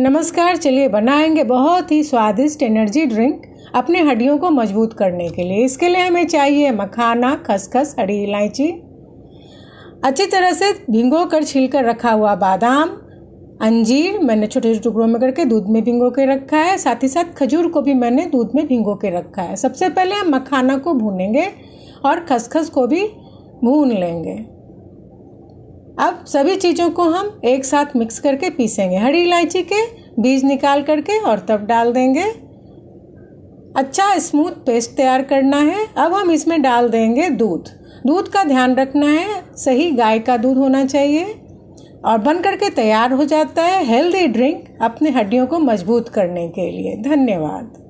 नमस्कार चलिए बनाएंगे बहुत ही स्वादिष्ट एनर्जी ड्रिंक अपने हड्डियों को मजबूत करने के लिए इसके लिए हमें चाहिए मखाना खसखस हरी इलायची अच्छी तरह से भिंगो कर छील कर रखा हुआ बादाम अंजीर मैंने छोटे छोटे टुकड़ों में करके दूध में भिंगो के रखा है साथ ही साथ खजूर को भी मैंने दूध में भिंगो के रखा है सबसे पहले हम मखाना को भूनेंगे और खसखस को भी भून लेंगे अब सभी चीज़ों को हम एक साथ मिक्स करके पीसेंगे हरी इलायची के बीज निकाल करके और तब डाल देंगे अच्छा स्मूथ पेस्ट तैयार करना है अब हम इसमें डाल देंगे दूध दूध का ध्यान रखना है सही गाय का दूध होना चाहिए और बन करके तैयार हो जाता है हेल्दी ड्रिंक अपने हड्डियों को मजबूत करने के लिए धन्यवाद